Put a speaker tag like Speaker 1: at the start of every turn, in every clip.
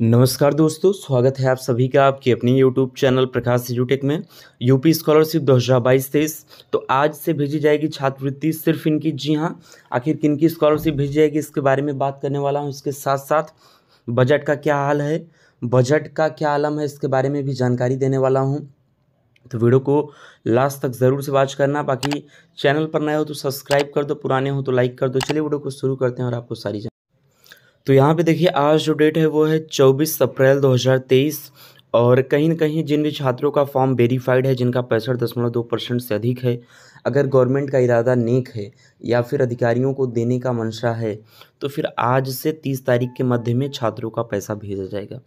Speaker 1: नमस्कार दोस्तों स्वागत है आप सभी का आपके अपने यूट्यूब चैनल प्रकाश यूटेक में यूपी स्कॉलरशिप 2022 तेईस तो आज से भेजी जाएगी छात्रवृत्ति सिर्फ इनकी जी हाँ आखिर किन की स्कॉलरशिप भेजी जाएगी इसके बारे में बात करने वाला हूँ इसके साथ साथ बजट का क्या हाल है बजट का क्या आलम है इसके बारे में भी जानकारी देने वाला हूँ तो वीडियो को लास्ट तक ज़रूर से वॉच करना बाकी चैनल पर नए हो तो सब्सक्राइब कर दो पुराने हो तो लाइक कर दो चलिए वीडियो को शुरू करते हैं और आपको सारी तो यहाँ पे देखिए आज जो डेट है वो है 24 अप्रैल 2023 और कहीं ना कहीं जिन भी छात्रों का फॉर्म वेरीफाइड है जिनका पैंसठ दशमलव दो परसेंट से अधिक है अगर गवर्नमेंट का इरादा नेक है या फिर अधिकारियों को देने का मंशा है तो फिर आज से तीस तारीख के मध्य में छात्रों का पैसा भेजा जाएगा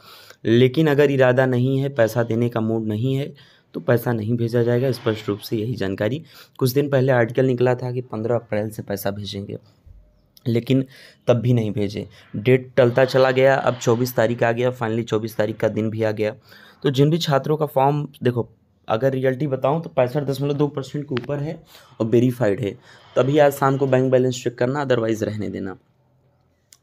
Speaker 1: लेकिन अगर इरादा नहीं है पैसा देने का मूड नहीं है तो पैसा नहीं भेजा जाएगा स्पष्ट रूप से यही जानकारी कुछ दिन पहले आर्टिकल निकला था कि पंद्रह अप्रैल से पैसा भेजेंगे लेकिन तब भी नहीं भेजे डेट टलता चला गया अब 24 तारीख आ गया फाइनली 24 तारीख का दिन भी आ गया तो जिन भी छात्रों का फॉर्म देखो अगर रियल्टी बताऊं तो पैंसठ दशमलव दो परसेंट के ऊपर है और वेरीफाइड है तभी आज शाम को बैंक बैलेंस चेक करना अदरवाइज़ रहने देना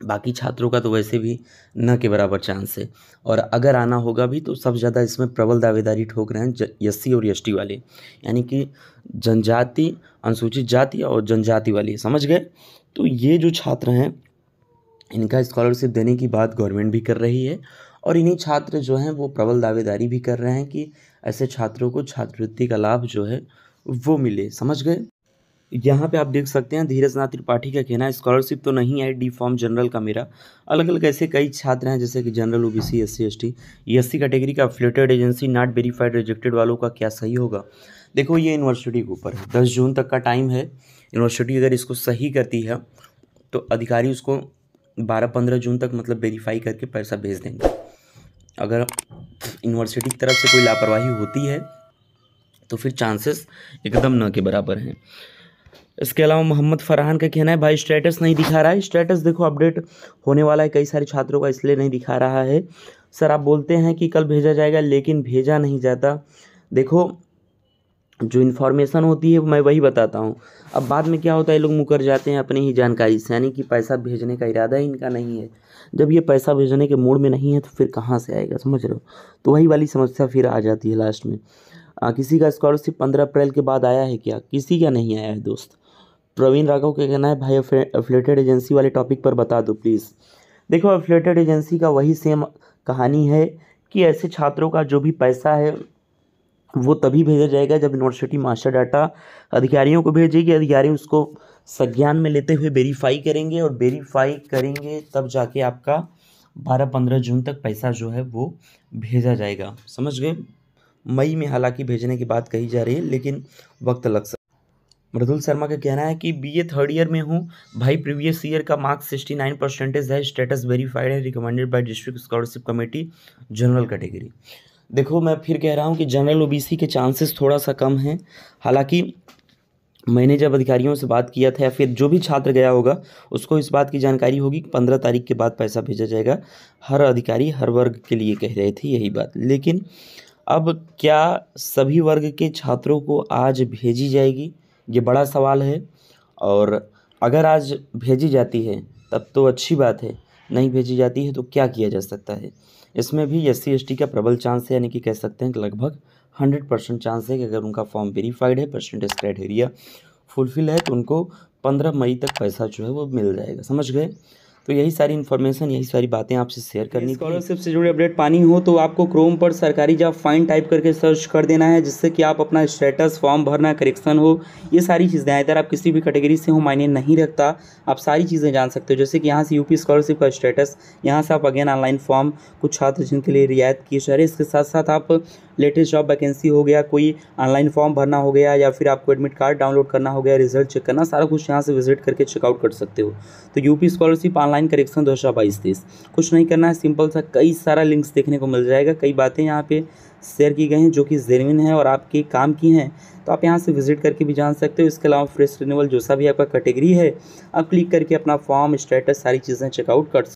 Speaker 1: बाकी छात्रों का तो वैसे भी न के बराबर चांस है और अगर आना होगा भी तो सबसे ज़्यादा इसमें प्रबल दावेदारी ठोक रहे हैं एस और एस वाले यानी कि जनजाति अनुसूचित जाति और जनजाति वाले समझ गए तो ये जो छात्र हैं इनका स्कॉलरशिप देने की बात गवर्नमेंट भी कर रही है और इन्हीं छात्र जो हैं वो प्रबल दावेदारी भी कर रहे हैं कि ऐसे छात्रों को छात्रवृत्ति का लाभ जो है वो मिले समझ गए यहाँ पे आप देख सकते हैं धीरज नाथ त्रिपाठी का कहना है स्कॉलरशिप तो नहीं है डी फॉर्म जनरल का मेरा अलग अलग ऐसे कई छात्र हैं जैसे कि general OBC SC ST SC category का affiliated agency not verified rejected वालों का क्या सही होगा देखो ये यूनिवर्सिटी के ऊपर है दस जून तक का टाइम है यूनिवर्सिटी अगर इसको सही करती है तो अधिकारी उसको बारह पंद्रह जून तक मतलब वेरीफाई करके पैसा भेज देंगे अगर यूनिवर्सिटी की तरफ से कोई लापरवाही होती है तो फिर चांसेस एकदम न के बराबर हैं इसके अलावा मोहम्मद फरहान का कहना है भाई स्टेटस नहीं दिखा रहा है स्टेटस देखो अपडेट होने वाला है कई सारे छात्रों का इसलिए नहीं दिखा रहा है सर आप बोलते हैं कि कल भेजा जाएगा लेकिन भेजा नहीं जाता देखो जो इन्फॉर्मेशन होती है मैं वही बताता हूँ अब बाद में क्या होता है लोग मुकर जाते हैं अपनी ही जानकारी से यानी कि पैसा भेजने का इरादा ही इनका नहीं है जब ये पैसा भेजने के मूड में नहीं है तो फिर कहाँ से आएगा समझ रहे हो तो वही वाली समस्या फिर आ जाती है लास्ट में आ, किसी का स्कॉलरशिप पंद्रह अप्रैल के बाद आया है क्या किसी का नहीं आया है दोस्त प्रवीण राघव का कहना है भाई एफिलेटेड एजेंसी वाले टॉपिक पर बता दो प्लीज़ देखो एफिलेटेड एजेंसी का वही सेम कहानी है कि ऐसे छात्रों का जो भी पैसा है वो तभी भेजा जाएगा जब यूनिवर्सिटी मास्टर डाटा अधिकारियों को भेजेगी अधिकारी उसको संज्ञान में लेते हुए वेरीफाई करेंगे और वेरीफाई करेंगे तब जाके आपका बारह पंद्रह जून तक पैसा जो है वो भेजा जाएगा समझ गए मई में हालांकि भेजने की बात कही जा रही है लेकिन वक्त लग सकता मृदुल शर्मा का कहना है कि बीए थर्ड ईयर में हूँ भाई प्रीवियस ईयर का मार्क्स सिक्सटी नाइन परसेंटेज है स्टेटस वेरीफाइड है recommended by district scholarship committee general category देखो मैं फिर कह रहा हूँ कि जनरल ओबीसी के चांसेस थोड़ा सा कम हैं हालांकि मैंने जब अधिकारियों से बात किया था या फिर जो भी छात्र गया होगा उसको इस बात की जानकारी होगी कि पंद्रह तारीख के बाद पैसा भेजा जाएगा हर अधिकारी हर वर्ग के लिए कह रहे थे यही बात लेकिन अब क्या सभी वर्ग के छात्रों को आज भेजी जाएगी ये बड़ा सवाल है और अगर आज भेजी जाती है तब तो अच्छी बात है नहीं भेजी जाती है तो क्या किया जा सकता है इसमें भी एस सी का प्रबल चांस है यानी कि कह सकते हैं कि लगभग हंड्रेड परसेंट चांस है कि अगर उनका फॉर्म वेरीफाइड है परसेंटेज क्राइटेरिया फुलफिल है तो उनको पंद्रह मई तक पैसा जो है वो मिल जाएगा समझ गए तो यही सारी इन्फॉर्मेशन यही सारी बातें आपसे शेयर करनी स्कॉलरशिप से जुड़े अपडेट पानी हो तो आपको क्रोम पर सरकारी जॉब फाइन टाइप करके सर्च कर देना है जिससे कि आप अपना स्टेटस फॉर्म भरना करेक्शन हो ये सारी चीज़ें हैं इधर आप किसी भी कैटेगरी से हो मायने नहीं रखता आप सारी चीज़ें जान सकते हो जैसे कि यहाँ से यूपी स्कॉलरशिप का स्टेटस यहाँ से आप अगेन ऑनलाइन फॉर्म कुछ छात्र जिनके लिए रियायत किए जा रहे इसके साथ साथ आप लेटेस्ट जॉब वैकेंसी हो गया कोई ऑनलाइन फॉर्म भरना हो गया या फिर आपको एडमिट कार्ड डाउनलोड करना हो गया रिजल्ट चेक करना सारा कुछ यहाँ से विजिट करके चेकआउट कर सकते हो तो यूपी स्कॉलरशिप ऑनलाइन करेक्शन दो हज़ार बाईस तेईस कुछ नहीं करना है सिंपल सा कई सारा लिंक्स देखने को मिल जाएगा कई बातें यहाँ पर शेयर की गई हैं जो कि जेनविन है और आपके काम की हैं तो आप यहाँ से विजिट करके भी जान सकते हो इसके अलावा फ्रेश रिन्यूअल जो सा भी आपका कैटेगरी है आप क्लिक करके अपना फॉर्म स्टेटस सारी चीज़ें चेकआउट कर सकते